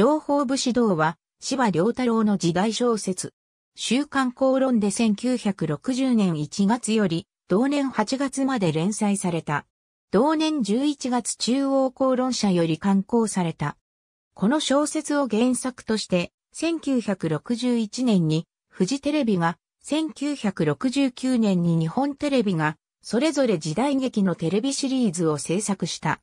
情報部指導は、芝良太郎の時代小説。週刊公論で1960年1月より、同年8月まで連載された。同年11月中央公論社より刊行された。この小説を原作として、1961年に、フジテレビが、1969年に日本テレビが、それぞれ時代劇のテレビシリーズを制作した。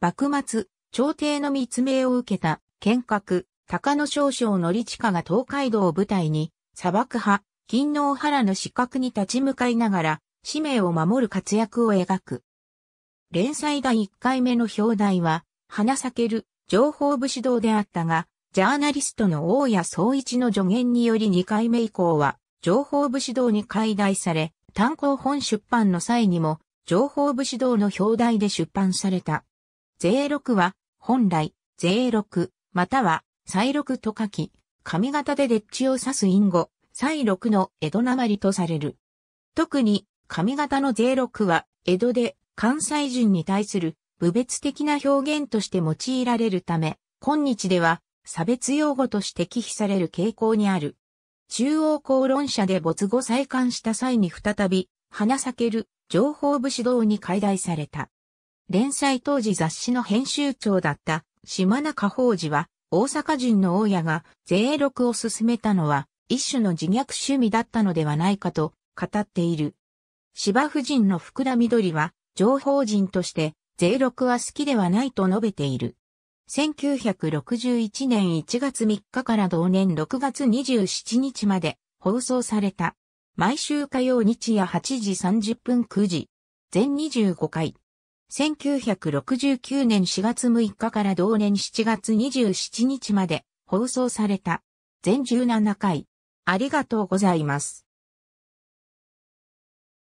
幕末、朝廷の密命を受けた剣閣、高野少将の利親が東海道を舞台に、砂漠派、金の原の死角に立ち向かいながら、使命を守る活躍を描く。連載第1回目の表題は、花咲ける、情報武士道であったが、ジャーナリストの大谷総一の助言により2回目以降は、情報武士道に解題され、単行本出版の際にも、情報武士道の表題で出版された。税6は、本来、税6、または、再六と書き、上方でデッチを指す隠語、再六の江戸なまりとされる。特に、上方の税六は、江戸で関西人に対する無別的な表現として用いられるため、今日では差別用語として忌避される傾向にある。中央公論社で没後再刊した際に再び、花裂ける情報武士道に解題された。連載当時雑誌の編集長だった島中法事は、大阪人の大家が税録を進めたのは、一種の自虐趣味だったのではないかと語っている。芝夫人の福田緑は、情報人として、税録は好きではないと述べている。1961年1月3日から同年6月27日まで放送された。毎週火曜日夜8時30分9時。全25回。1969年4月6日から同年7月27日まで放送された。全17回。ありがとうございます。